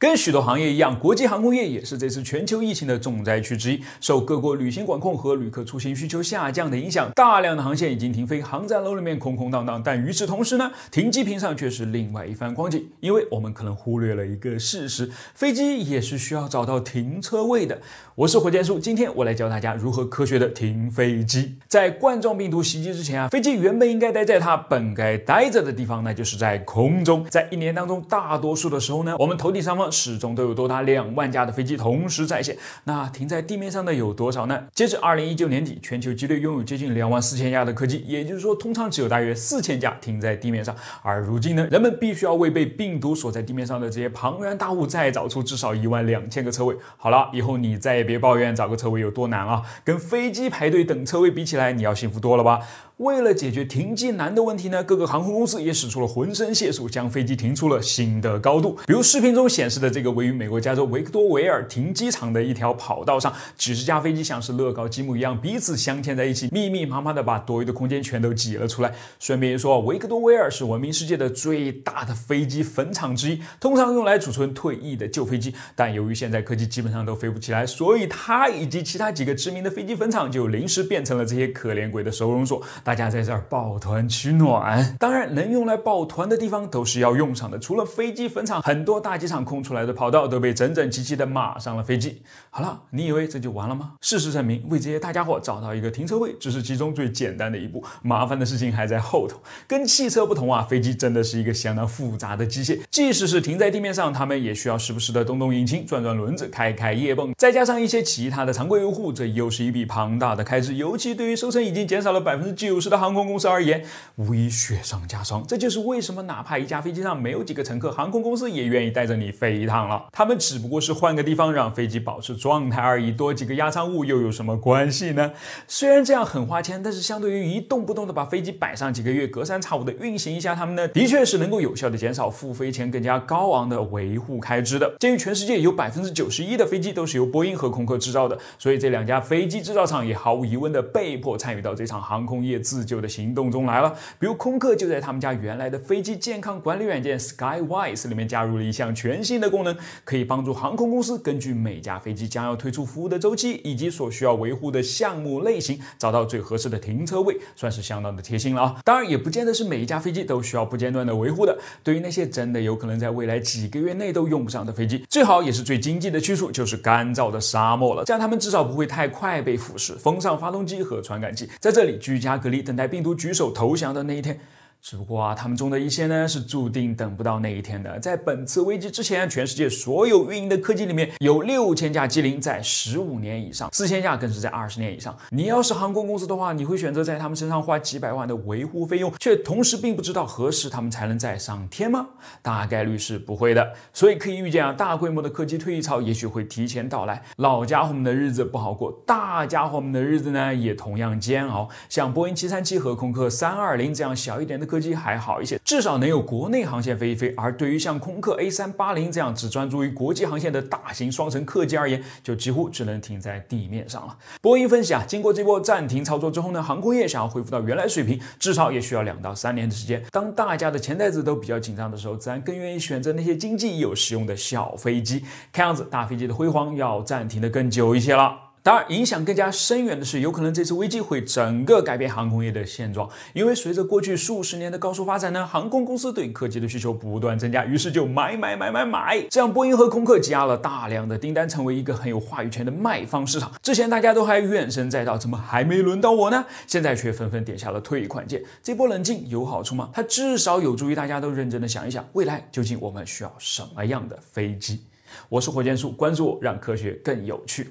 跟许多行业一样，国际航空业也是这次全球疫情的重灾区之一。受各国旅行管控和旅客出行需求下降的影响，大量的航线已经停飞，航站楼里面空空荡荡。但与此同时呢，停机坪上却是另外一番光景。因为我们可能忽略了一个事实，飞机也是需要找到停车位的。我是火箭叔，今天我来教大家如何科学的停飞机。在冠状病毒袭击之前啊，飞机原本应该待在它本该待着的地方，那就是在空中。在一年当中大多数的时候呢，我们头顶上方。始终都有多达两万架的飞机同时在线，那停在地面上的有多少呢？截至二零一九年底，全球机队拥有接近两万四千架的客机，也就是说，通常只有大约四千架停在地面上。而如今呢，人们必须要为被病毒锁在地面上的这些庞然大物再找出至少一万两千个车位。好了，以后你再也别抱怨找个车位有多难了，跟飞机排队等车位比起来，你要幸福多了吧？为了解决停机难的问题呢，各个航空公司也使出了浑身解数，将飞机停出了新的高度。比如视频中显示的这个位于美国加州维克多维尔停机场的一条跑道上，几十架飞机像是乐高积木一样彼此镶嵌在一起，密密麻麻的把多余的空间全都挤了出来。顺便说，维克多维尔是闻名世界的最大的飞机坟场之一，通常用来储存退役的旧飞机。但由于现在科机基本上都飞不起来，所以它以及其他几个知名的飞机坟场就临时变成了这些可怜鬼的收容所。大家在这儿抱团取暖，当然能用来抱团的地方都是要用上的。除了飞机坟场，很多大机场空出来的跑道都被整整齐齐的码上了飞机。好了，你以为这就完了吗？事实证明，为这些大家伙找到一个停车位只是其中最简单的一步，麻烦的事情还在后头。跟汽车不同啊，飞机真的是一个相当复杂的机械。即使是停在地面上，他们也需要时不时的动动引擎、转转轮子、开开夜泵，再加上一些其他的常规维护，这又是一笔庞大的开支。尤其对于收成已经减少了百分之九。的航空公司而言，无疑雪上加霜。这就是为什么哪怕一架飞机上没有几个乘客，航空公司也愿意带着你飞一趟了。他们只不过是换个地方让飞机保持状态而已。多几个压舱物又有什么关系呢？虽然这样很花钱，但是相对于一动不动的把飞机摆上几个月，隔三差五的运行一下，他们呢的确是能够有效的减少付飞前更加高昂的维护开支的。鉴于全世界有百分之九十一的飞机都是由波音和空客制造的，所以这两家飞机制造厂也毫无疑问的被迫参与到这场航空业。自救的行动中来了，比如空客就在他们家原来的飞机健康管理软件 Skywise 里面加入了一项全新的功能，可以帮助航空公司根据每架飞机将要推出服务的周期以及所需要维护的项目类型，找到最合适的停车位，算是相当的贴心了。啊。当然，也不见得是每一架飞机都需要不间断的维护的。对于那些真的有可能在未来几个月内都用不上的飞机，最好也是最经济的去处就是干燥的沙漠了，这样他们至少不会太快被腐蚀。风扇、发动机和传感器在这里居家隔离。等待病毒举手投降的那一天。只不过啊，他们中的一些呢是注定等不到那一天的。在本次危机之前，全世界所有运营的客机里面有六千架机龄在十五年以上，四千架更是在二十年以上。你要是航空公司的话，你会选择在他们身上花几百万的维护费用，却同时并不知道何时他们才能再上天吗？大概率是不会的。所以可以预见啊，大规模的客机退役潮也许会提前到来。老家伙们的日子不好过，大家伙们的日子呢也同样煎熬。像波音七三七和空客三二零这样小一点的。客机还好一些，至少能有国内航线飞一飞；而对于像空客 A380 这样只专注于国际航线的大型双层客机而言，就几乎只能停在地面上了。波音分析啊，经过这波暂停操作之后呢，航空业想要恢复到原来水平，至少也需要两到三年的时间。当大家的钱袋子都比较紧张的时候，自然更愿意选择那些经济又实用的小飞机。看样子，大飞机的辉煌要暂停的更久一些了。当然，影响更加深远的是，有可能这次危机会整个改变航空业的现状。因为随着过去数十年的高速发展呢，航空公司对客机的需求不断增加，于是就买买买买买，这样波音和空客积压了大量的订单，成为一个很有话语权的卖方市场。之前大家都还怨声载道，怎么还没轮到我呢？现在却纷纷点下了退款键。这波冷静有好处吗？它至少有助于大家都认真的想一想，未来究竟我们需要什么样的飞机？我是火箭叔，关注我，让科学更有趣。